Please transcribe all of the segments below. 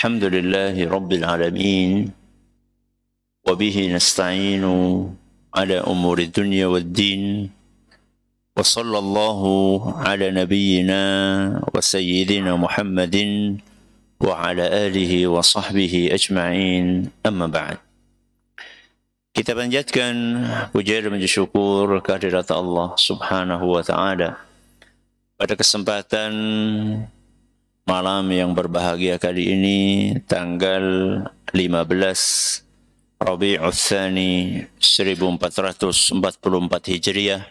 الحمد لله رب العالمين وبه نستعين على امور الدنيا والدين وصلى الله على نبينا وسيدنا محمد وعلى اله وصحبه اجمعين اما بعد كتابا جد كان dan من syukur kehadirat الله سبحانه وتعالى Pada kesempatan malam yang berbahagia kali ini tanggal 15 Rabiul Tsani 1444 Hijriah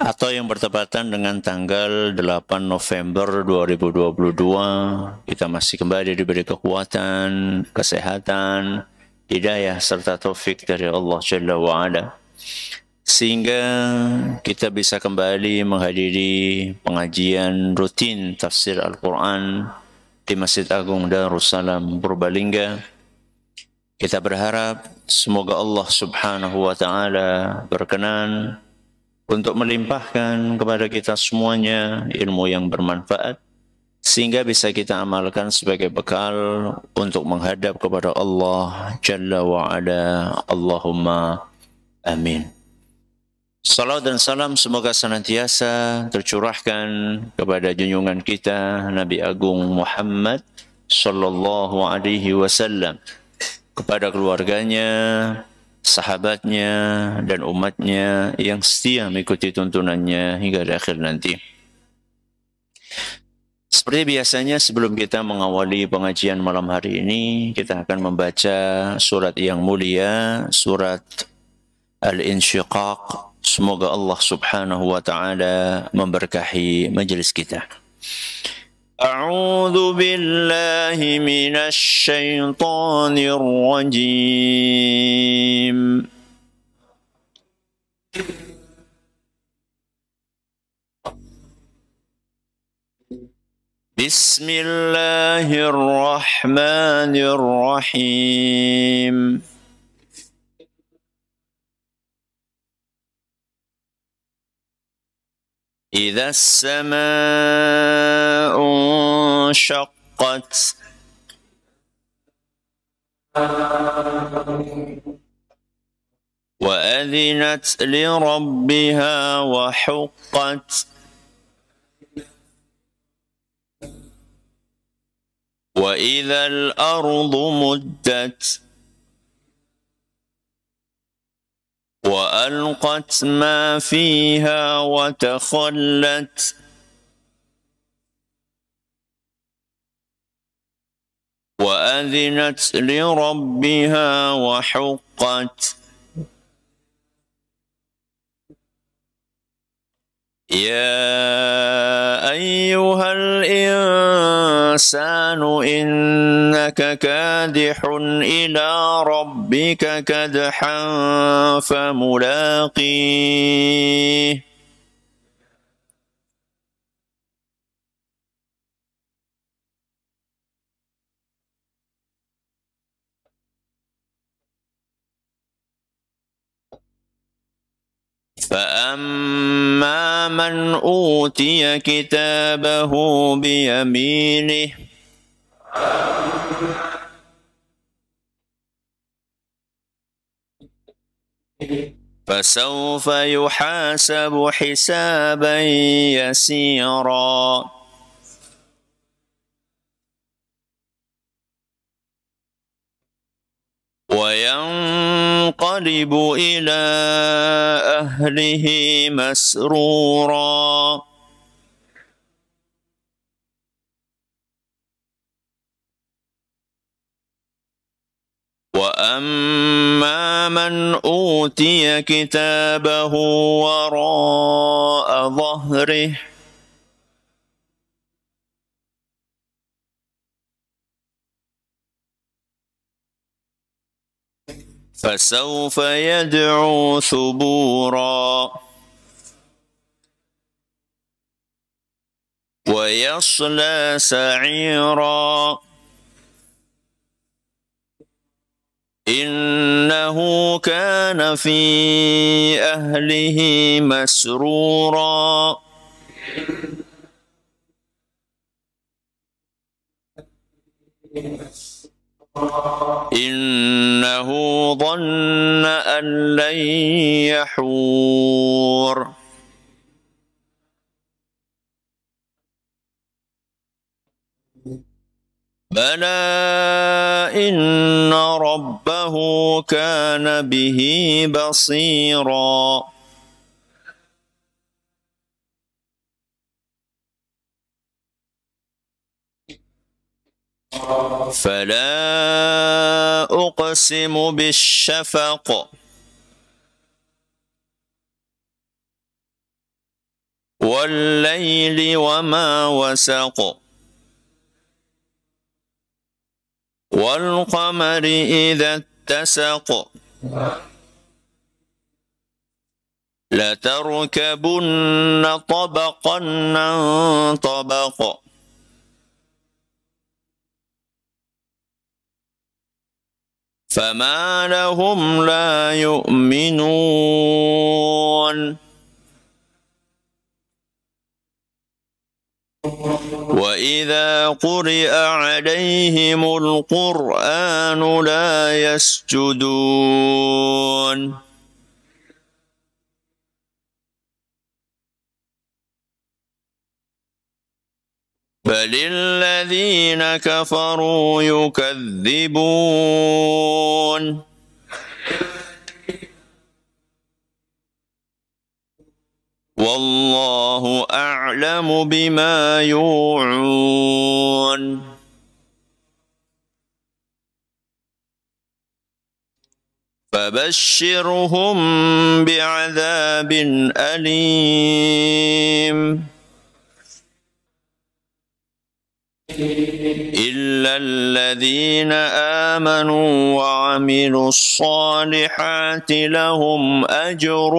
atau yang bertepatan dengan tanggal 8 November 2022 kita masih kembali diberi kekuatan, kesehatan, hidayah serta taufik dari Allah Jalla wa ala sehingga kita bisa kembali menghadiri pengajian rutin tafsir Al-Quran di Masjid Agung Darussalam Purbalingga. Kita berharap semoga Allah Subhanahu wa taala berkenan untuk melimpahkan kepada kita semuanya ilmu yang bermanfaat sehingga bisa kita amalkan sebagai bekal untuk menghadap kepada Allah Jalla wa ala. Allahumma amin. Salam dan salam semoga senantiasa tercurahkan kepada junjungan kita Nabi Agung Muhammad sallallahu alaihi wasallam kepada keluarganya, sahabatnya dan umatnya yang setia mengikuti tuntunannya hingga akhir nanti. Seperti biasanya sebelum kita mengawali pengajian malam hari ini, kita akan membaca surat yang mulia, surat Al-Insyiqaq Semoga Allah Subhanahu wa taala memberkahi majelis kita. أعوذ بالله من الشيطان الرجيم بسم الله الرحمن الرحيم إذا السماء انشقت وأذنت لربها وحقت وإذا الأرض مدت وألقت ما فيها وتخلت وأذنت لربها وحقت يا أيها الإنسان إنك كادح إلى ربك كدحا فملاقيه فأما من أوتي كتابه بيمينه فسوف يحاسب حسابا يسيرا وينقلب إلى أهله مسرورا وأما من أوتي كتابه وراء ظهره فسوف يدعو ثبورا ويصلى سعيرا إنه كان في أهله مسرورا Yes. إنه ظن أن لن يحور بلى إن ربه كان به بصيراً فلا أقسم بالشفق والليل وما وسق والقمر إذا اتسق لتركبن طبقا عن طبق فما لهم لا يؤمنون وإذا قرئ عليهم القرآن لا يسجدون بل الذين كفروا يكذبون والله أعلم بما يوعون فبشرهم بعذاب أليم إلا الذين آمنوا وعملوا الصالحات لهم أجر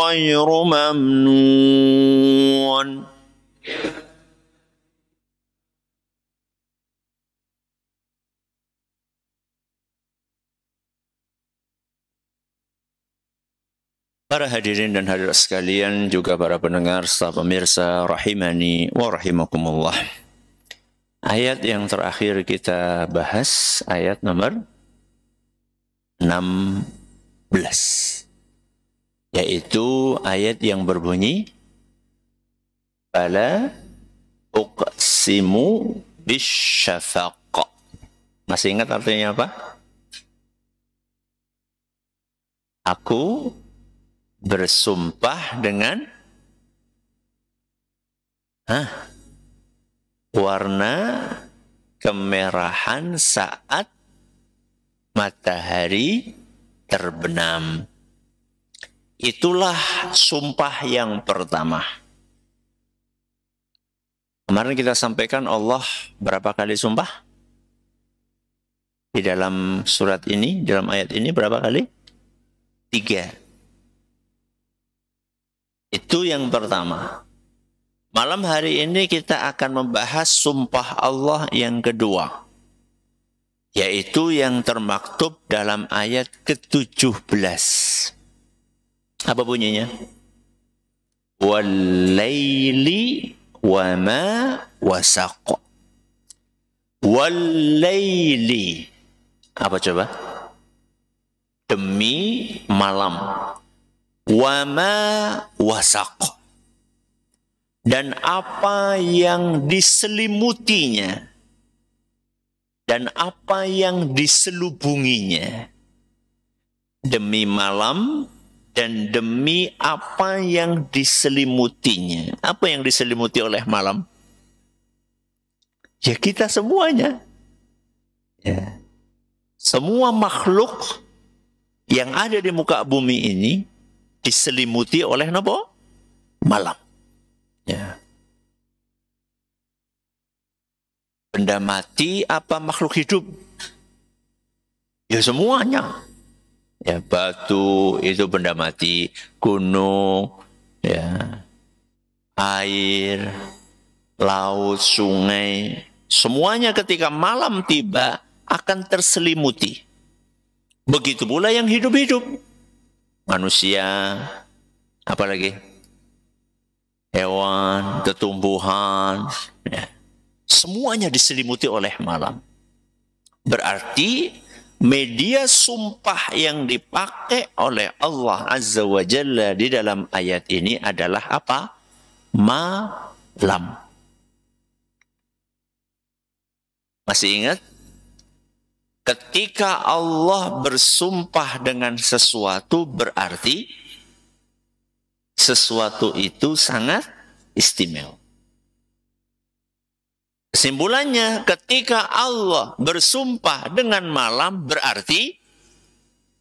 غير ممنون Para hadirin dan hadirat sekalian, juga para pendengar, serta pemirsa, rahimani wa rahimakumullah. Ayat yang terakhir kita bahas ayat nomor 16 yaitu ayat yang berbunyi Bala uqsimu bisyafaq masih ingat artinya apa? Aku bersumpah dengan Hah? warna kemerahan saat matahari terbenam. Itulah sumpah yang pertama. Kemarin kita sampaikan Allah berapa kali sumpah? Di dalam surat ini, dalam ayat ini berapa kali? Tiga. Itu yang pertama. Malam hari ini kita akan membahas sumpah Allah yang kedua, yaitu yang termaktub dalam ayat ke-17. Apa bunyinya? Walaili wama wasaq. Walaili. Apa coba? Demi malam. Wama wasaq dan apa yang diselimutinya dan apa yang diselubunginya demi malam dan demi apa yang diselimutinya. Apa yang diselimuti oleh malam? Ya kita semuanya. Ya. Semua makhluk yang ada di muka bumi ini diselimuti oleh nopo? Malam. Ya. Benda mati apa makhluk hidup? Ya semuanya. Ya batu itu benda mati, gunung, ya air, laut, sungai, semuanya ketika malam tiba akan terselimuti. Begitu pula yang hidup-hidup. Manusia, apalagi hewan, ketumbuhan, ya. semuanya diselimuti oleh malam. Berarti media sumpah yang dipakai oleh Allah Azza wa Jalla di dalam ayat ini adalah apa? Malam. Masih ingat? Ketika Allah bersumpah dengan sesuatu berarti sesuatu itu sangat istimewa. Kesimpulannya, ketika Allah bersumpah dengan malam, berarti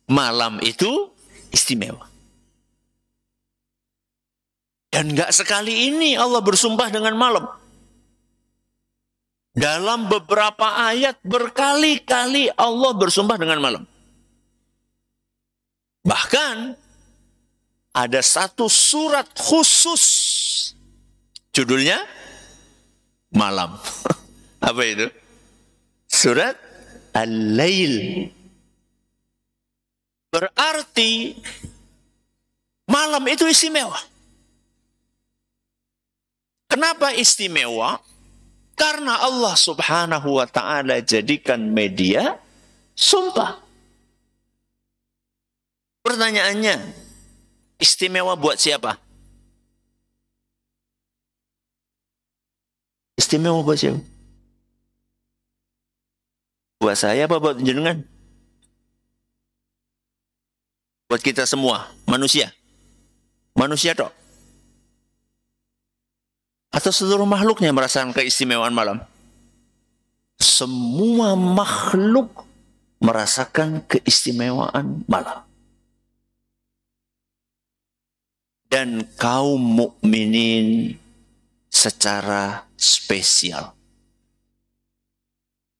malam itu istimewa. Dan gak sekali ini Allah bersumpah dengan malam. Dalam beberapa ayat berkali-kali Allah bersumpah dengan malam. Bahkan ada satu surat khusus. Judulnya malam. Apa itu? Surat Al-Lail. Berarti malam itu istimewa. Kenapa istimewa? Karena Allah subhanahu wa ta'ala jadikan media sumpah. Pertanyaannya, Istimewa buat siapa? Istimewa buat siapa? Buat saya apa buat jenengan? Buat kita semua, manusia. Manusia tok. Atau seluruh makhluknya merasakan keistimewaan malam. Semua makhluk merasakan keistimewaan malam. dan kaum mukminin secara spesial.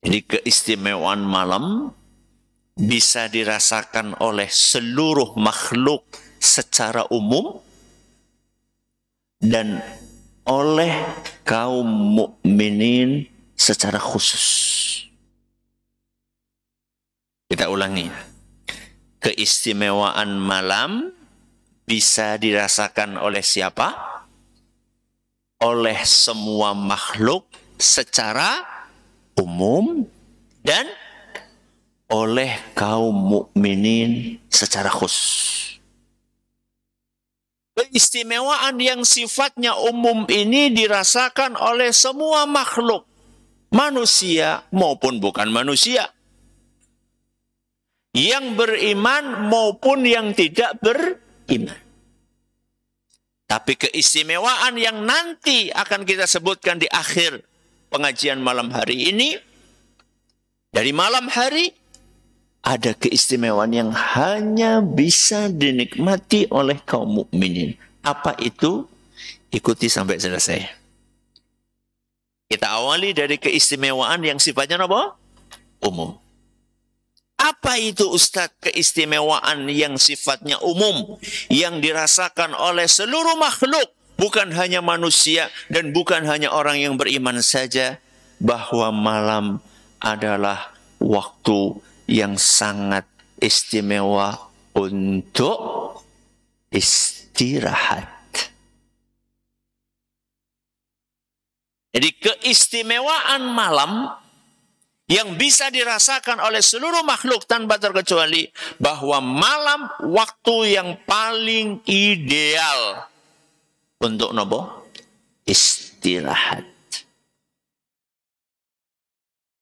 Jadi keistimewaan malam bisa dirasakan oleh seluruh makhluk secara umum dan oleh kaum mukminin secara khusus. Kita ulangi. Keistimewaan malam bisa dirasakan oleh siapa? Oleh semua makhluk secara umum dan oleh kaum mukminin secara khusus. Keistimewaan yang sifatnya umum ini dirasakan oleh semua makhluk, manusia maupun bukan manusia, yang beriman maupun yang tidak beriman iman. Tapi keistimewaan yang nanti akan kita sebutkan di akhir pengajian malam hari ini, dari malam hari ada keistimewaan yang hanya bisa dinikmati oleh kaum mukminin. Apa itu? Ikuti sampai selesai. Kita awali dari keistimewaan yang sifatnya apa? Umum. Apa itu Ustadz keistimewaan yang sifatnya umum, yang dirasakan oleh seluruh makhluk, bukan hanya manusia dan bukan hanya orang yang beriman saja, bahwa malam adalah waktu yang sangat istimewa untuk istirahat. Jadi keistimewaan malam yang bisa dirasakan oleh seluruh makhluk tanpa terkecuali bahwa malam waktu yang paling ideal untuk nobo istirahat.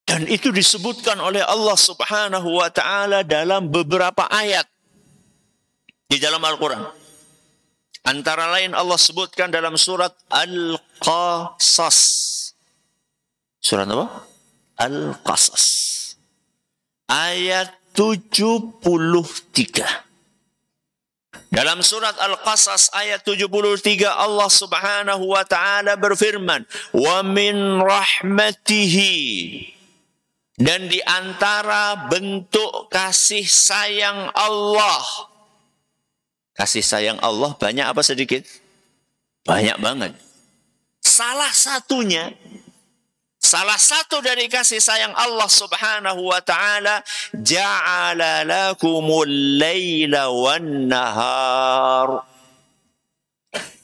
Dan itu disebutkan oleh Allah Subhanahu wa taala dalam beberapa ayat di dalam Al-Qur'an. Antara lain Allah sebutkan dalam surat Al-Qasas. Surat apa? Al-Qasas. Ayat 73. Dalam surat Al-Qasas ayat 73 Allah Subhanahu wa taala berfirman, "Wa min rahmatihi" Dan di antara bentuk kasih sayang Allah. Kasih sayang Allah banyak apa sedikit? Banyak banget. Salah satunya Salah satu dari kasih sayang Allah Subhanahu wa taala ja'ala lakumul laila wan nahar.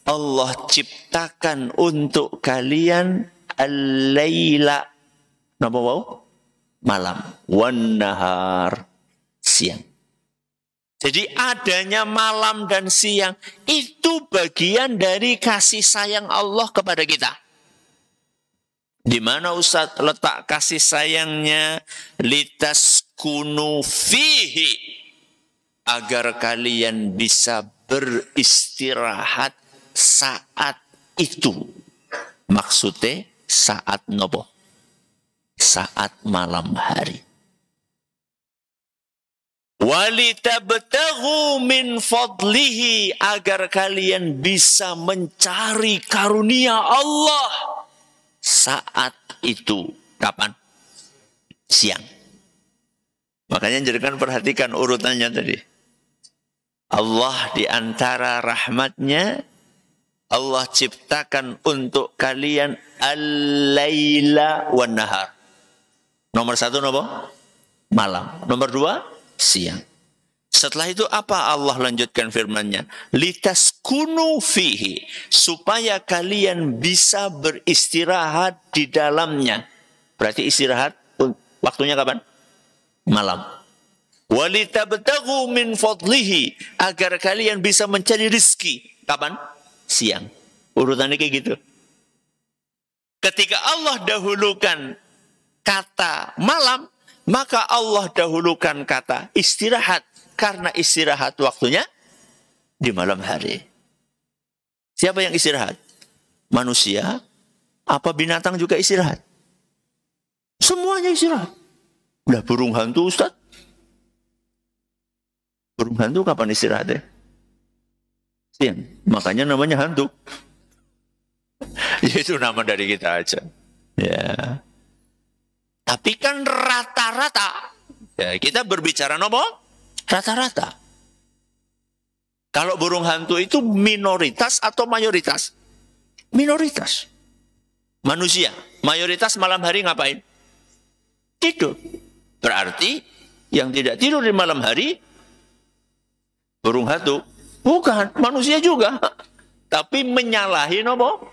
Allah ciptakan untuk kalian al-laila. Napa wau? Malam wan nahar siang. Jadi adanya malam dan siang itu bagian dari kasih sayang Allah kepada kita. Di mana Ustaz letak kasih sayangnya? Litas kunu fihi. Agar kalian bisa beristirahat saat itu. Maksudnya saat nopo. Saat malam hari. Walitabtahu min fadlihi agar kalian bisa mencari karunia Allah saat itu. Kapan? Siang. Makanya jadikan perhatikan urutannya tadi. Allah di antara rahmatnya Allah ciptakan untuk kalian al-laila wan nahar. Nomor satu nomor Malam. Nomor dua? Siang. Setelah itu apa Allah lanjutkan firman-Nya? Litas kunu fihi. Supaya kalian bisa beristirahat di dalamnya. Berarti istirahat waktunya kapan? Malam. betagu min fadlihi. Agar kalian bisa mencari rizki. Kapan? Siang. Urutannya kayak gitu. Ketika Allah dahulukan kata malam, maka Allah dahulukan kata istirahat karena istirahat waktunya di malam hari. Siapa yang istirahat? Manusia apa binatang juga istirahat? Semuanya istirahat. Udah burung hantu Ustaz? Burung hantu kapan istirahat ya? Siang. Makanya namanya hantu. Itu nama dari kita aja. Ya. Tapi kan rata-rata ya, kita berbicara nomor Rata-rata. Kalau burung hantu itu minoritas atau mayoritas? Minoritas. Manusia. Mayoritas malam hari ngapain? Tidur. Berarti yang tidak tidur di malam hari, burung hantu. Bukan, manusia juga. Tapi menyalahi nopo?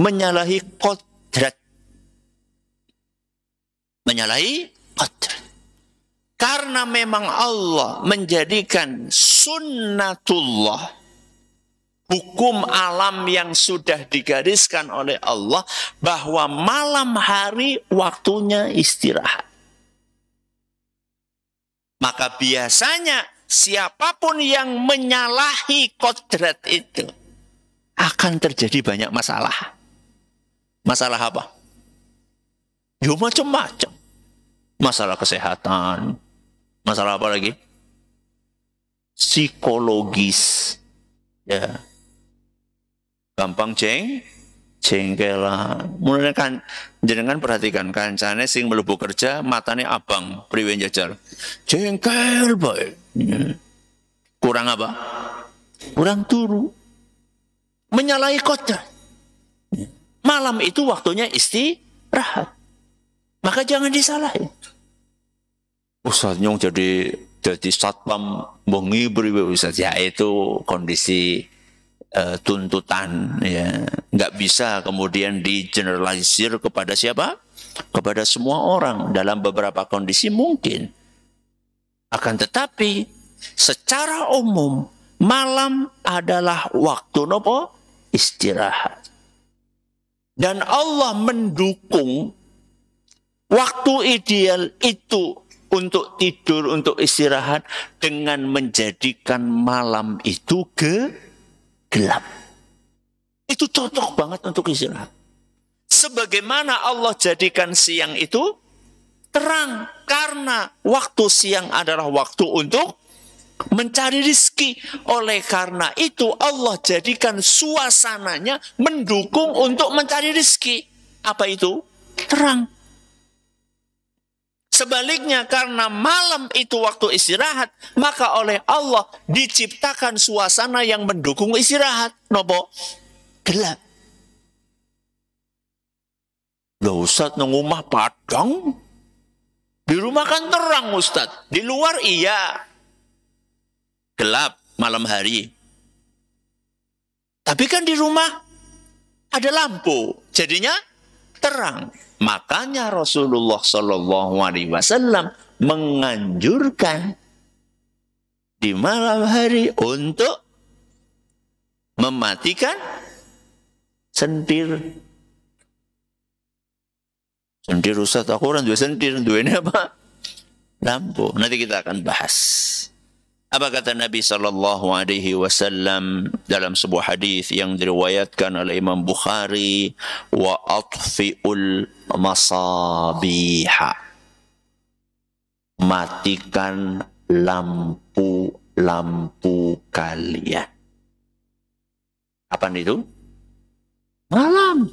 Menyalahi kodrat. Menyalahi kodrat. Karena memang Allah menjadikan sunnatullah hukum alam yang sudah digariskan oleh Allah bahwa malam hari waktunya istirahat. Maka biasanya siapapun yang menyalahi kodrat itu akan terjadi banyak masalah. Masalah apa? Ya macam-macam. Masalah kesehatan, masalah apa lagi? Psikologis. Ya. Gampang ceng, jengkelan. Mulai kan jenengan perhatikan kancane sing melubuk kerja matane abang priwen jajar. Cengkel bae. Ya. Kurang apa? Kurang turu. Menyalahi kota. Ya. Malam itu waktunya istirahat. Maka jangan disalahin nyong jadi jadi satpam menghibur Ustaz ya itu kondisi uh, tuntutan ya nggak bisa kemudian digeneralisir kepada siapa kepada semua orang dalam beberapa kondisi mungkin akan tetapi secara umum malam adalah waktu nopo istirahat dan Allah mendukung waktu ideal itu untuk tidur, untuk istirahat dengan menjadikan malam itu ke gelap. Itu cocok banget untuk istirahat. Sebagaimana Allah jadikan siang itu terang karena waktu siang adalah waktu untuk mencari rezeki. Oleh karena itu Allah jadikan suasananya mendukung untuk mencari rezeki. Apa itu? Terang. Sebaliknya karena malam itu waktu istirahat, maka oleh Allah diciptakan suasana yang mendukung istirahat. Nopo? Gelap. lo Ustaz, nungumah padang? Di rumah kan terang ustad Di luar iya. Gelap malam hari. Tapi kan di rumah ada lampu. Jadinya terang. Makanya Rasulullah Shallallahu Alaihi Wasallam menganjurkan di malam hari untuk mematikan sentir. Sentir Ustaz, aku orang dua sentir, dua ini apa? Lampu. Nanti kita akan bahas. Apa kata Nabi sallallahu alaihi wasallam dalam sebuah hadis yang diriwayatkan oleh Imam Bukhari, "Wa atfi'ul masabiha." Matikan lampu-lampu kalian. Kapan itu? Malam.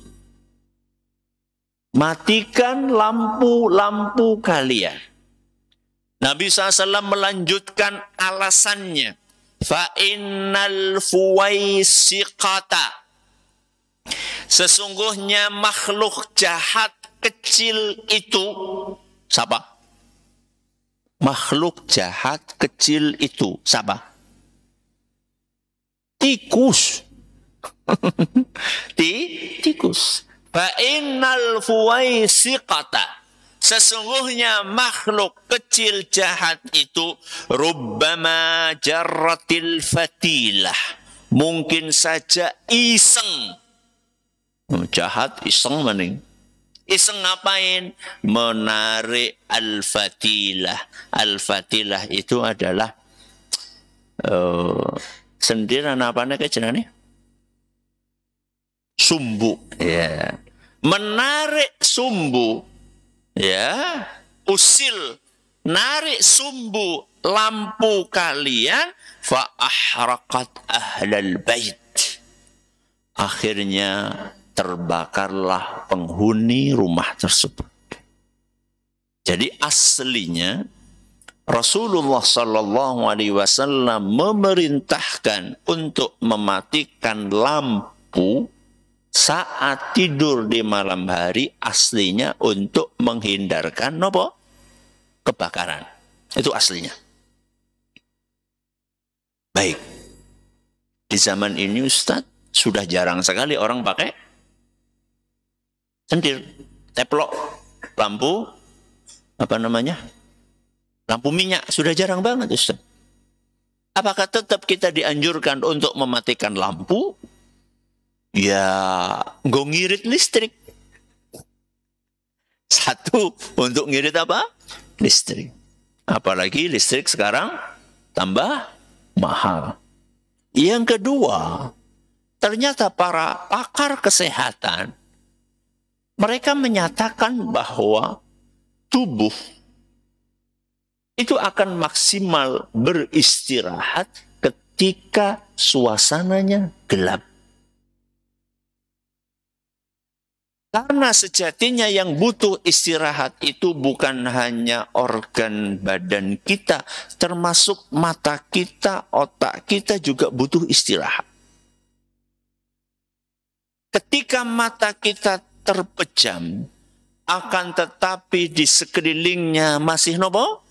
Matikan lampu-lampu kalian Nabi SAW melanjutkan alasannya. Fa'innal fuwaisiqata. Sesungguhnya makhluk jahat kecil itu. Siapa? Makhluk jahat kecil itu. Siapa? Tikus. Ti, tikus. Fa'innal fuwaisiqata Sesungguhnya makhluk kecil jahat itu rubbama jarratil fatilah. Mungkin saja iseng. Hmm, jahat iseng maning. Iseng ngapain? Menarik al-fatilah. Al-fatilah itu adalah uh, eh, sendiran apanya nih Sumbu. Yeah. Menarik sumbu ya usil narik sumbu lampu kalian fa ahraqat ahlal bait akhirnya terbakarlah penghuni rumah tersebut jadi aslinya Rasulullah Shallallahu Alaihi Wasallam memerintahkan untuk mematikan lampu saat tidur di malam hari aslinya untuk menghindarkan nopo kebakaran. Itu aslinya. Baik. Di zaman ini Ustadz sudah jarang sekali orang pakai sendir, teplok, lampu apa namanya? Lampu minyak sudah jarang banget Ustaz. Apakah tetap kita dianjurkan untuk mematikan lampu ya gue ngirit listrik. Satu untuk ngirit apa? Listrik. Apalagi listrik sekarang tambah mahal. Yang kedua, ternyata para pakar kesehatan mereka menyatakan bahwa tubuh itu akan maksimal beristirahat ketika suasananya gelap. Karena sejatinya yang butuh istirahat itu bukan hanya organ badan kita, termasuk mata kita, otak kita juga butuh istirahat. Ketika mata kita terpejam, akan tetapi di sekelilingnya masih nopo?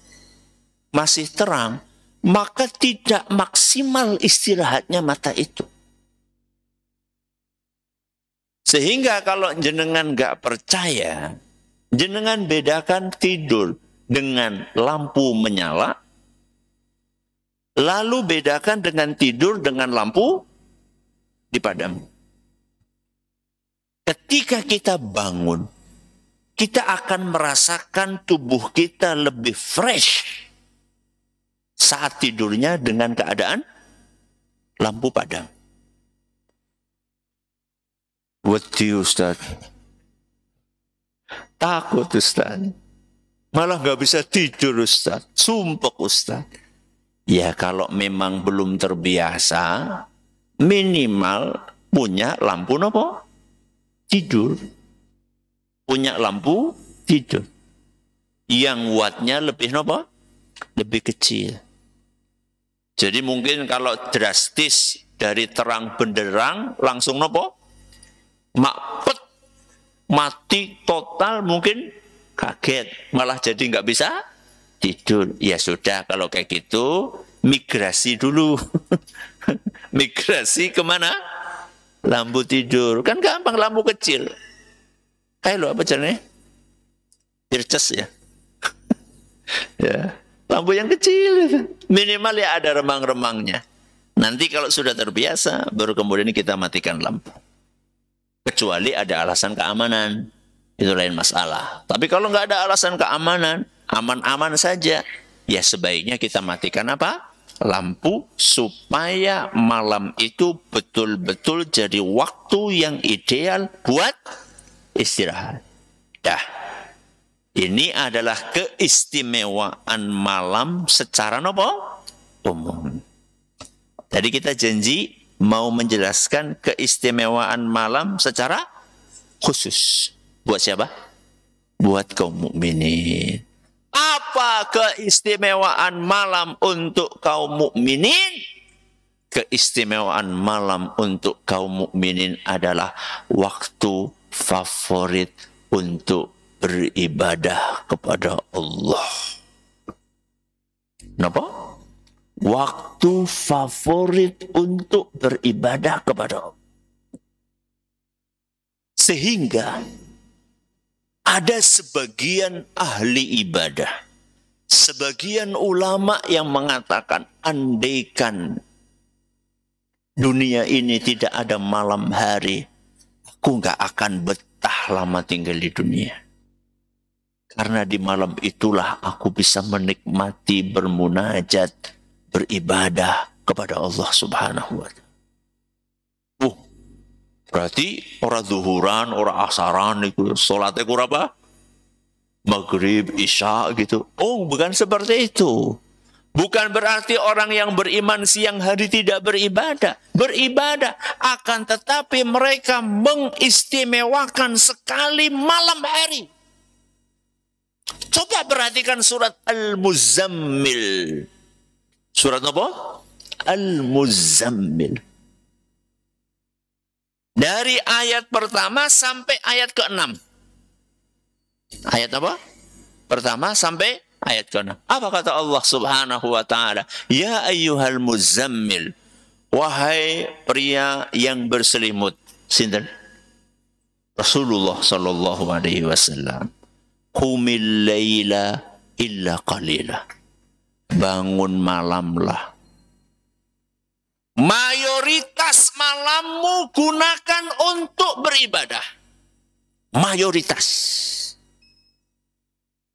Masih terang, maka tidak maksimal istirahatnya mata itu. Sehingga kalau jenengan gak percaya, jenengan bedakan tidur dengan lampu menyala, lalu bedakan dengan tidur dengan lampu dipadam. Ketika kita bangun, kita akan merasakan tubuh kita lebih fresh saat tidurnya dengan keadaan lampu padam. Wedi Ustaz. Takut Ustaz. Malah nggak bisa tidur Ustaz. sumpah Ustaz. Ya kalau memang belum terbiasa, minimal punya lampu nopo? Tidur. Punya lampu tidur. Yang wattnya lebih nopo? Lebih kecil. Jadi mungkin kalau drastis dari terang benderang langsung nopo? makpet mati total mungkin kaget malah jadi nggak bisa tidur ya sudah kalau kayak gitu migrasi dulu migrasi kemana lampu tidur kan gampang lampu kecil kayak lo apa caranya Irces ya ya lampu yang kecil minimal ya ada remang-remangnya nanti kalau sudah terbiasa baru kemudian kita matikan lampu Kecuali ada alasan keamanan. Itu lain masalah. Tapi kalau nggak ada alasan keamanan, aman-aman saja. Ya sebaiknya kita matikan apa? Lampu supaya malam itu betul-betul jadi waktu yang ideal buat istirahat. Dah. Ini adalah keistimewaan malam secara nopo umum. Jadi kita janji mau menjelaskan keistimewaan malam secara khusus. Buat siapa? Buat kaum mukminin. Apa keistimewaan malam untuk kaum mukminin? Keistimewaan malam untuk kaum mukminin adalah waktu favorit untuk beribadah kepada Allah. Kenapa? waktu favorit untuk beribadah kepada Allah. Sehingga ada sebagian ahli ibadah, sebagian ulama yang mengatakan andaikan dunia ini tidak ada malam hari, aku nggak akan betah lama tinggal di dunia. Karena di malam itulah aku bisa menikmati bermunajat, beribadah kepada Allah Subhanahu wa taala. Oh, berarti orang zuhuran, orang asaran itu salatnya kurang apa? Maghrib, Isya gitu. Oh, bukan seperti itu. Bukan berarti orang yang beriman siang hari tidak beribadah. Beribadah akan tetapi mereka mengistimewakan sekali malam hari. Coba perhatikan surat Al-Muzammil Surat apa? Al-Muzammil. Dari ayat pertama sampai ayat ke-6. Ayat apa? Pertama sampai ayat ke-6. Apa kata Allah Subhanahu wa taala? Ya ayyuhal muzammil. Wahai pria yang berselimut. Sinten? Rasulullah sallallahu alaihi wasallam. Kumil layla illa qalila bangun malamlah. Mayoritas malammu gunakan untuk beribadah. Mayoritas.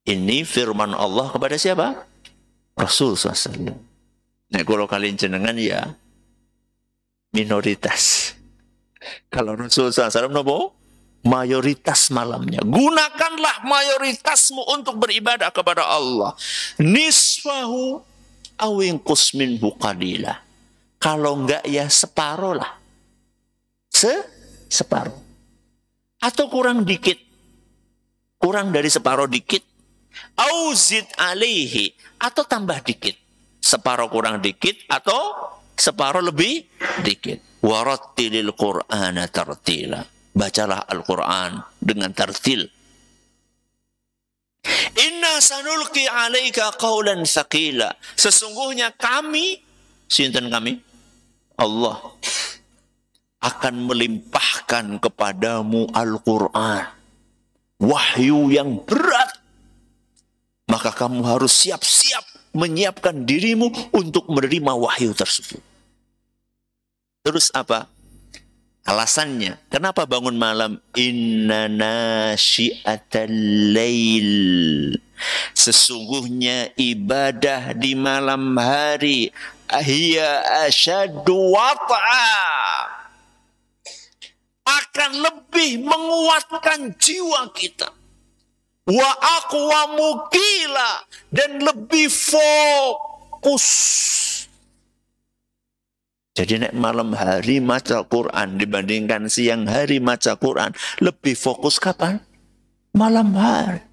Ini firman Allah kepada siapa? Rasul SAW. Nah, kalau kalian jenengan ya minoritas. Kalau Rasul SAW nopo mayoritas malamnya. Gunakanlah mayoritasmu untuk beribadah kepada Allah. Nisfahu awingkus kusmin qadila. Kalau enggak ya separuh lah. Se separuh. Atau kurang dikit. Kurang dari separuh dikit. Auzid alihi Atau tambah dikit. Separuh kurang dikit atau separuh lebih dikit. Warattilil Qur'ana tartila bacalah Al-Quran dengan tartil. Inna sanulki alaika qawlan sakila. Sesungguhnya kami, sinten kami? Allah akan melimpahkan kepadamu Al-Quran. Wahyu yang berat. Maka kamu harus siap-siap menyiapkan dirimu untuk menerima wahyu tersebut. Terus apa? Alasannya, kenapa bangun malam? Inna nasyiatal lail. Sesungguhnya ibadah di malam hari ahiya asyadu wata'a akan lebih menguatkan jiwa kita. Wa mukila. dan lebih fokus jadi nek malam hari maca Quran dibandingkan siang hari maca Quran lebih fokus kapan? Malam hari.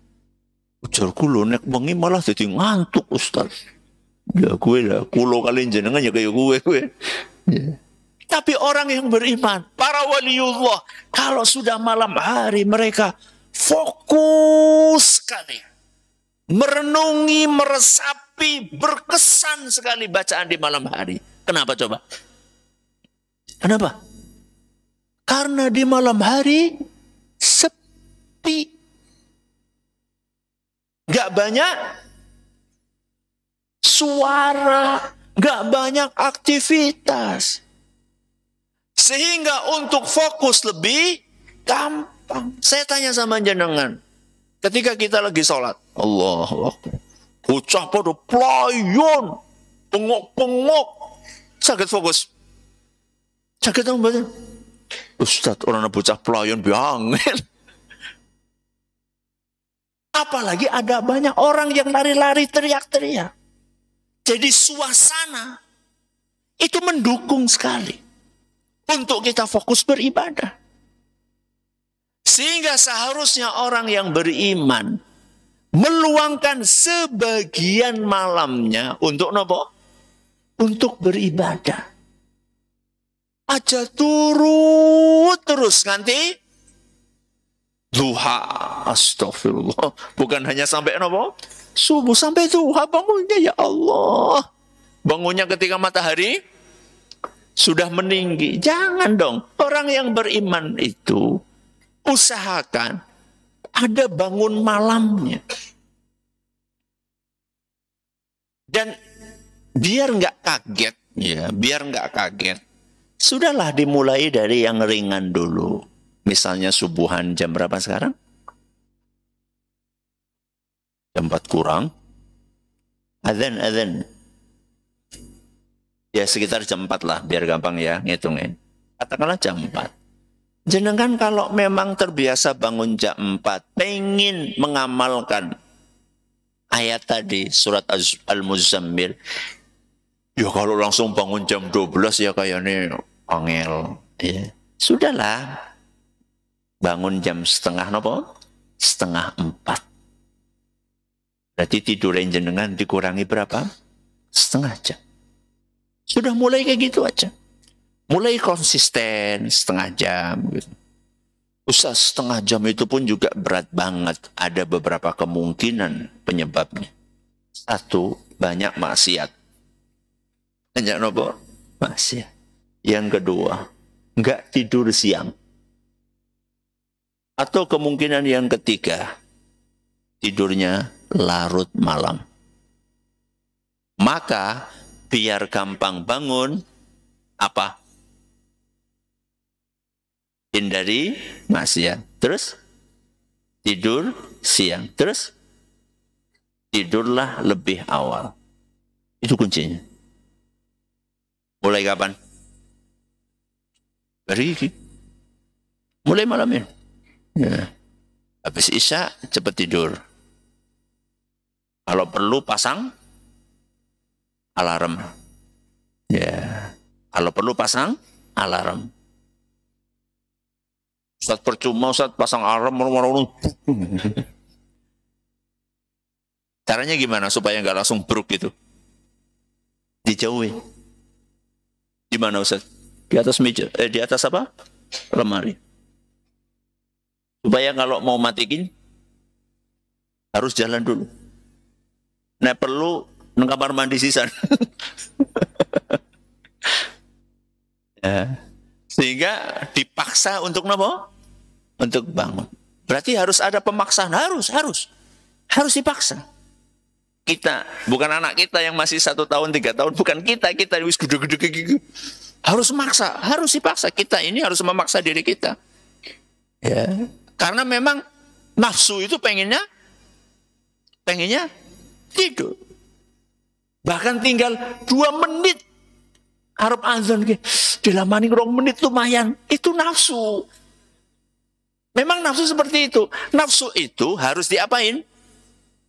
Ujar kulo nek bengi malah jadi ngantuk Ustaz. Ya gue lah, kulo kali jenengan ya kayak gue gue. Ya. Tapi orang yang beriman, para waliullah, kalau sudah malam hari mereka fokus sekali. Merenungi, meresapi, berkesan sekali bacaan di malam hari. Kenapa coba? Kenapa? Karena di malam hari sepi. Gak banyak suara, gak banyak aktivitas. Sehingga untuk fokus lebih gampang. Saya tanya sama jenengan. Ketika kita lagi sholat. Allah Akbar. Ucap pada pelayon. Pengok-pengok. Sakit fokus. Sakit dong badan. Ustadz orang bocah pelayan banget. Apalagi ada banyak orang yang lari-lari teriak-teriak. Jadi suasana itu mendukung sekali untuk kita fokus beribadah. Sehingga seharusnya orang yang beriman meluangkan sebagian malamnya untuk nopo? Untuk beribadah aja turut terus nanti, duha astagfirullah bukan hanya sampai nopo subuh sampai duha bangunnya ya Allah bangunnya ketika matahari sudah meninggi jangan dong orang yang beriman itu usahakan ada bangun malamnya dan biar nggak kaget ya biar nggak kaget Sudahlah dimulai dari yang ringan dulu. Misalnya subuhan jam berapa sekarang? Jam 4 kurang. Adhan, adhan. Ya sekitar jam 4 lah biar gampang ya ngitungin. Katakanlah jam 4. Jenengan kalau memang terbiasa bangun jam 4, pengen mengamalkan ayat tadi surat Al-Muzammil. Ya kalau langsung bangun jam 12 ya kayaknya ongel ya sudahlah bangun jam setengah nopo setengah empat berarti tidur jenengan dikurangi berapa setengah jam sudah mulai kayak gitu aja mulai konsisten setengah jam gitu Usah setengah jam itu pun juga berat banget. Ada beberapa kemungkinan penyebabnya. Satu, banyak maksiat. Banyak nopo? Maksiat. Yang kedua, nggak tidur siang. Atau kemungkinan yang ketiga, tidurnya larut malam. Maka biar gampang bangun, apa? Hindari maksiat. Terus tidur siang. Terus tidurlah lebih awal. Itu kuncinya. Mulai kapan? beriki. Mulai malam ini. Ya. Habis isya cepat tidur. Kalau perlu pasang alarm. Ya. Kalau perlu pasang alarm. Ustaz percuma Ustaz pasang alarm Caranya gimana supaya nggak langsung buruk gitu? Dijauhi. Gimana Ustaz? di atas meja eh, di atas apa lemari supaya kalau mau matiin harus jalan dulu nah perlu neng mandi sisa, ya. sehingga dipaksa untuk nopo untuk bangun berarti harus ada pemaksaan harus harus harus dipaksa kita bukan anak kita yang masih satu tahun tiga tahun bukan kita kita wis gede gede gitu. Harus memaksa, harus dipaksa. Kita ini harus memaksa diri kita. Ya, karena memang nafsu itu pengennya pengennya tidur. Bahkan tinggal dua menit Arab azan ke dilamani rong menit lumayan. Itu nafsu. Memang nafsu seperti itu. Nafsu itu harus diapain?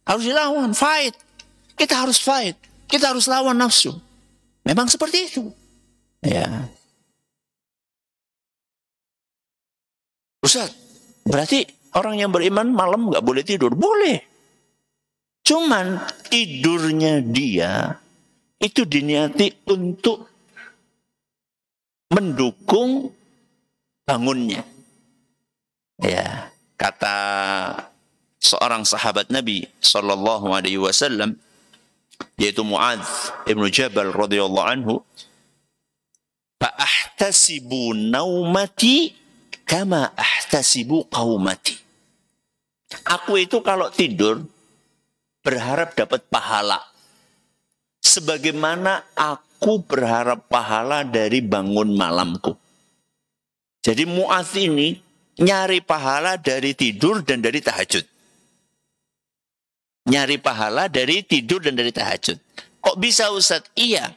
Harus dilawan, fight. Kita harus fight. Kita harus lawan nafsu. Memang seperti itu. Ya. Ustaz, berarti orang yang beriman malam nggak boleh tidur? Boleh. Cuman tidurnya dia itu diniati untuk mendukung bangunnya. Ya, kata seorang sahabat Nabi Shallallahu Alaihi Wasallam yaitu Muadz ibnu Jabal radhiyallahu anhu Fa'ahtasibu naumati kama ahtasibu kaumati. Aku itu kalau tidur berharap dapat pahala. Sebagaimana aku berharap pahala dari bangun malamku. Jadi Mu'ath ini nyari pahala dari tidur dan dari tahajud. Nyari pahala dari tidur dan dari tahajud. Kok bisa Ustaz? Iya,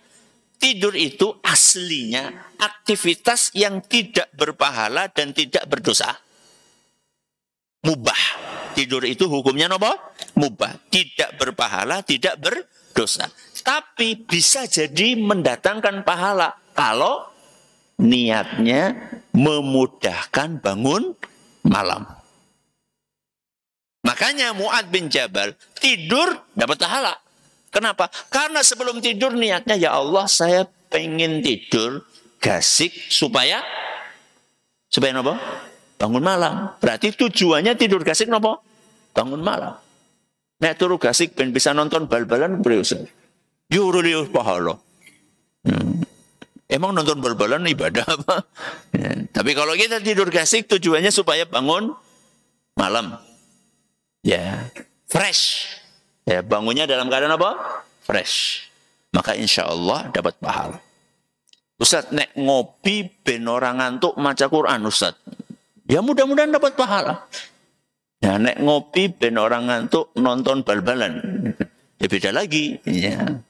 Tidur itu aslinya aktivitas yang tidak berpahala dan tidak berdosa. Mubah. Tidur itu hukumnya nopo? Mubah. Tidak berpahala, tidak berdosa. Tapi bisa jadi mendatangkan pahala kalau niatnya memudahkan bangun malam. Makanya Mu'ad bin Jabal tidur dapat pahala Kenapa? Karena sebelum tidur niatnya ya Allah saya pengen tidur gasik supaya supaya nopo bangun malam. Berarti tujuannya tidur gasik nopo bangun malam. Nek turu gasik ben bisa nonton bal-balan beriusan. Yurulius pahala. Hmm. Emang nonton bal-balan ibadah apa? Ya. Tapi kalau kita tidur gasik tujuannya supaya bangun malam. Ya, fresh. Ya, bangunnya dalam keadaan apa? Fresh. Maka insya Allah dapat pahala. Ustaz, nek ngopi ben orang ngantuk maca Quran, Ustaz. Ya mudah-mudahan dapat pahala. Ya, nek ngopi ben orang ngantuk nonton bal-balan. Ya beda lagi. Ya.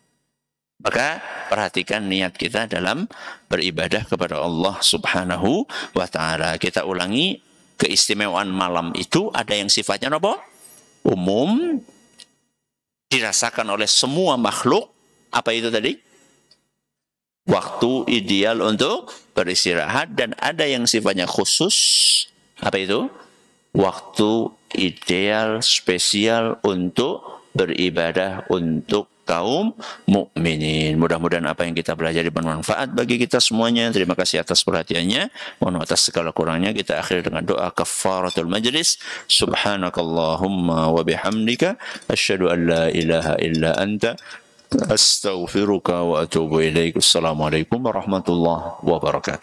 Maka perhatikan niat kita dalam beribadah kepada Allah Subhanahu wa taala. Kita ulangi keistimewaan malam itu ada yang sifatnya apa? Umum, dirasakan oleh semua makhluk. Apa itu tadi? Waktu ideal untuk beristirahat dan ada yang sifatnya khusus. Apa itu? Waktu ideal spesial untuk beribadah untuk kaum mukminin. Mudah-mudahan apa yang kita pelajari bermanfaat bagi kita semuanya. Terima kasih atas perhatiannya. Mohon atas segala kurangnya kita akhir dengan doa kafaratul majlis. Subhanakallahumma wa bihamdika asyhadu an la ilaha illa anta astaghfiruka wa atubu ilaik. Assalamualaikum warahmatullahi wabarakatuh.